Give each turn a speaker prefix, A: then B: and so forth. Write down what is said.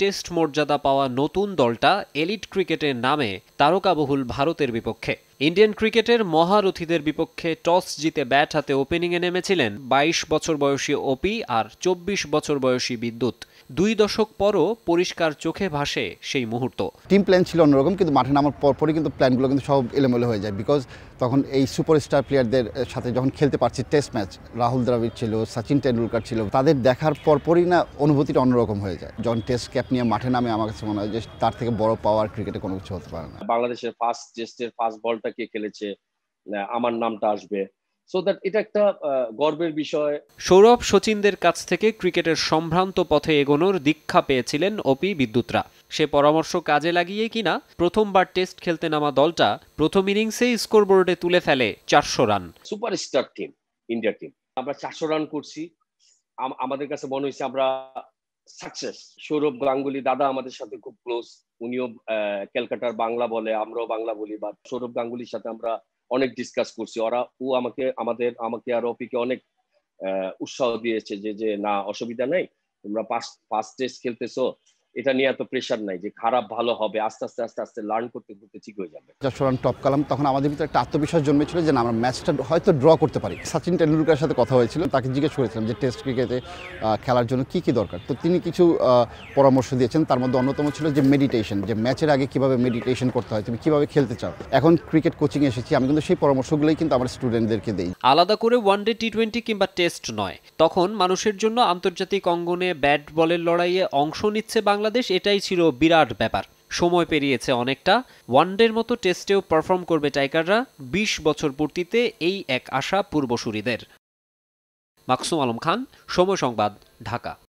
A: test মর্যাদা পাওয়া নতুন দলটা এলিট ক্রিকেটের নামে তারকাবহুল ভারতের বিপক্ষে ইন্ডিয়ান ক্রিকেটের মহারথীদের বিপক্ষে টস জিতে ব্যাট হাতে ওপেনিংয়ে নেমেছিলেন ২২ বছর বয়সী ওপি আর ২৪ বছর বয়সী বিদ্যুৎ দুই দশক পরও পরিষ্কার চোখে ভাসে সেই মুহূর্ত
B: টিম প্ল্যান ছিল অন্যরকম কিন্তু মাঠে নামার পরপরই কিন্তু প্ল্যানগুলো কিন্তু সব এলোমেলো হয়ে যায় বিকজ তখন এই সুপারস্টার প্লেয়ারদের সাথে যখন খেলতে পারছি টেস্ট ম্যাচ রাহুল দ্রাবিড় ছিল সচিন টেন্ডুলকার ছিল তাদের দেখার পরপরই না অনুভূতিটা অন্যরকম হয়ে যায় যখন টেস্ট ক্যাপ নিয়ে মাঠে নামে আমার কাছে মনে হয় যে তার থেকে বড় পাওয়ার ক্রিকেটে কোনো কিছু হতে পারে না
C: বাংলাদেশের ফার্স্ট টেস্টের ফার্স্ট বলটা নামটা কে খেলেছে আমার নামটা আসবে সো দ্যাট এটা একটা গর্বের বিষয়
A: সৌরভ সচিনদের কাছ থেকে ক্রিকেটের সম্ভ্রান্ত পথে এগোনোর দীক্ষা পেয়েছিলেন অপি বিদ্যুৎরা সে পরামর্শ কাজে লাগিয়ে কিনা প্রথমবার টেস্ট খেলতে নামা দলটা প্রথম ইনিংসেই স্কোরবোর্ডে তুলে ফেলে চারশো run
C: superstar team India team আমরা চারশো রান করছি আমাদের কাছে মনে হয়েছে আমরা সাকসেস সৌরভ গাঙ্গুলি দাদা আমাদের সাথে ক্লোজ উনিও ক্যালকাটার বাংলা বলে আমরাও বাংলা বলি বা সৌরভ গাঙ্গুলির সাথে আমরা অনেক ডিসকাস করছি ওরা ও আমাকে আমাদের আমাকে আর অপিকে অনেক উৎসাহ দিয়েছে যে যে না অসুবিধা নাই তোমরা পাঁচ পাঁচ টেস্ট খেলতেছো এটা নিয়ে এত প্রেশার নাই যে খারাপ ভালো হবে আস্তে আস্তে আস্তে আস্তে লার্ন করতে করতে ঠিক হয়ে যাবে
B: যশোরান টপ কালাম তখন আমাদের ভিতরে একটা আত্মবিশ্বাস জন্মেছিল যে না আমরা ম্যাচটা হয়তো ড্র করতে পারি সচিন টেন্ডুলকারের সাথে কথা হয়েছিল তাকে জিজ্ঞেস করেছিলাম যে টেস্ট ক্রিকেটে খেলার জন্য কি কি দরকার তো তিনি কিছু পরামর্শ দিয়েছেন তার মধ্যে অন্যতম ছিল যে মেডিটেশন যে ম্যাচের আগে কিভাবে মেডিটেশন করতে হয় তুমি কিভাবে খেলতে চাও এখন ক্রিকেট কোচিং এসেছি আমি কিন্তু সেই পরামর্শগুলোই কিন্তু আমার স্টুডেন্টদেরকে দেই
A: আলাদা করে ওয়ান ডে টি টোয়েন্টি কিংবা টেস্ট নয় তখন মানুষের জন্য আন্তর্জাতিক অঙ্গনে ব্যাট বলের লড়াইয়ে অংশ নিচ্ছে বাংলা বাংলাদেশ এটাই ছিল বিরাট ব্যাপার সময় পেরিয়েছে অনেকটা ওয়ানডের মতো টেস্টেও পারফর্ম করবে টাইগাররা ২০ বছর পূর্তিতে এই এক আশা পূর্বসূরিদের মাকসুম আলম খান সময় সংবাদ ঢাকা